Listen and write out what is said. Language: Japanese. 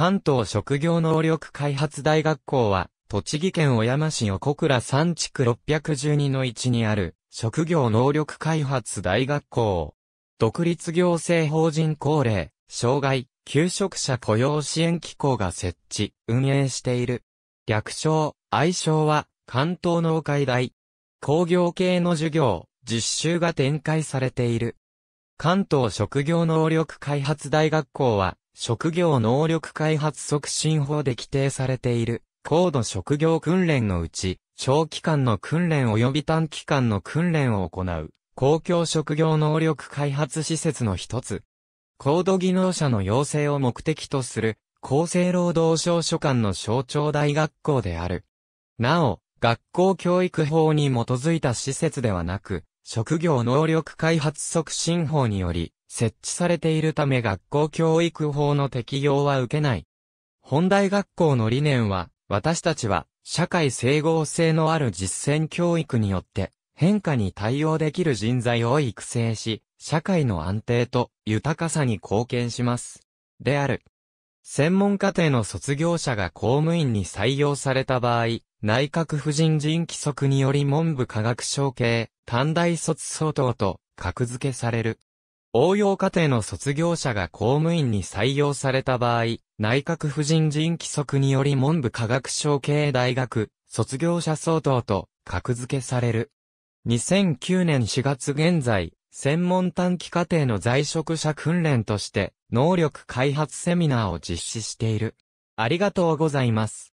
関東職業能力開発大学校は、栃木県小山市横倉3地区612の1にある、職業能力開発大学校。独立行政法人高齢、障害、求職者雇用支援機構が設置、運営している。略称、愛称は、関東農会大。工業系の授業、実習が展開されている。関東職業能力開発大学校は、職業能力開発促進法で規定されている高度職業訓練のうち、長期間の訓練及び短期間の訓練を行う、公共職業能力開発施設の一つ。高度技能者の養成を目的とする、厚生労働省所管の省庁大学校である。なお、学校教育法に基づいた施設ではなく、職業能力開発促進法により、設置されているため学校教育法の適用は受けない。本大学校の理念は、私たちは社会整合性のある実践教育によって変化に対応できる人材を育成し、社会の安定と豊かさに貢献します。である。専門家庭の卒業者が公務員に採用された場合、内閣婦人人規則により文部科学省系、短大卒相当と格付けされる。応用課程の卒業者が公務員に採用された場合、内閣婦人人規則により文部科学省系大学、卒業者相当と格付けされる。2009年4月現在、専門短期課程の在職者訓練として、能力開発セミナーを実施している。ありがとうございます。